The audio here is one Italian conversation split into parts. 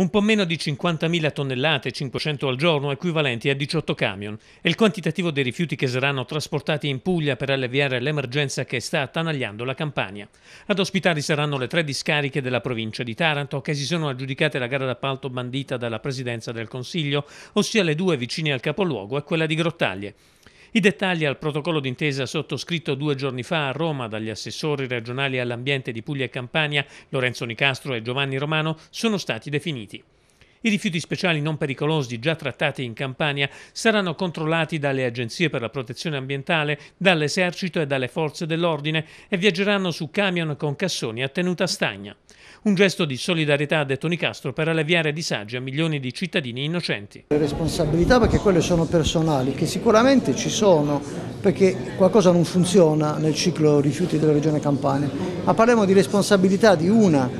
un po' meno di 50.000 tonnellate, 500 al giorno, equivalenti a 18 camion, è il quantitativo dei rifiuti che saranno trasportati in Puglia per alleviare l'emergenza che sta attanagliando la Campania. Ad ospitali saranno le tre discariche della provincia di Taranto che si sono aggiudicate la gara d'appalto bandita dalla Presidenza del Consiglio, ossia le due vicine al capoluogo e quella di Grottaglie. I dettagli al protocollo d'intesa sottoscritto due giorni fa a Roma dagli assessori regionali all'ambiente di Puglia e Campania, Lorenzo Nicastro e Giovanni Romano, sono stati definiti. I rifiuti speciali non pericolosi già trattati in Campania saranno controllati dalle agenzie per la protezione ambientale, dall'esercito e dalle forze dell'ordine e viaggeranno su camion con cassoni a tenuta stagna. Un gesto di solidarietà, ha detto Nicastro, per alleviare disagi a milioni di cittadini innocenti. Le responsabilità perché quelle sono personali, che sicuramente ci sono, perché qualcosa non funziona nel ciclo rifiuti della regione Campania, ma parliamo di responsabilità di una,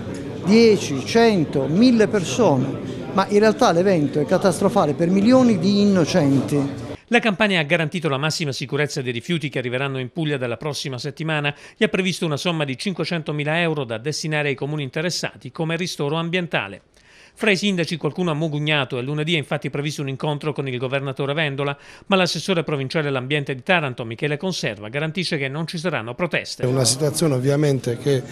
dieci, cento, mille persone ma in realtà l'evento è catastrofale per milioni di innocenti. La campagna ha garantito la massima sicurezza dei rifiuti che arriveranno in Puglia dalla prossima settimana e ha previsto una somma di 500.000 euro da destinare ai comuni interessati come ristoro ambientale. Fra i sindaci qualcuno ha mugugnato e lunedì è infatti previsto un incontro con il governatore Vendola, ma l'assessore provinciale all'ambiente di Taranto, Michele Conserva, garantisce che non ci saranno proteste. È una situazione ovviamente che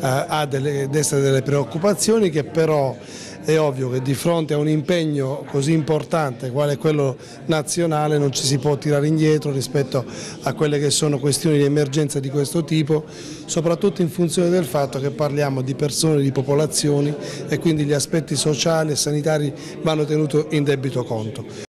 eh, ha delle, destra delle preoccupazioni che però è ovvio che di fronte a un impegno così importante quale quello nazionale non ci si può tirare indietro rispetto a quelle che sono questioni di emergenza di questo tipo, soprattutto in funzione del fatto che parliamo di persone, di popolazioni e quindi gli aspetti sociali e sanitari vanno tenuti in debito conto.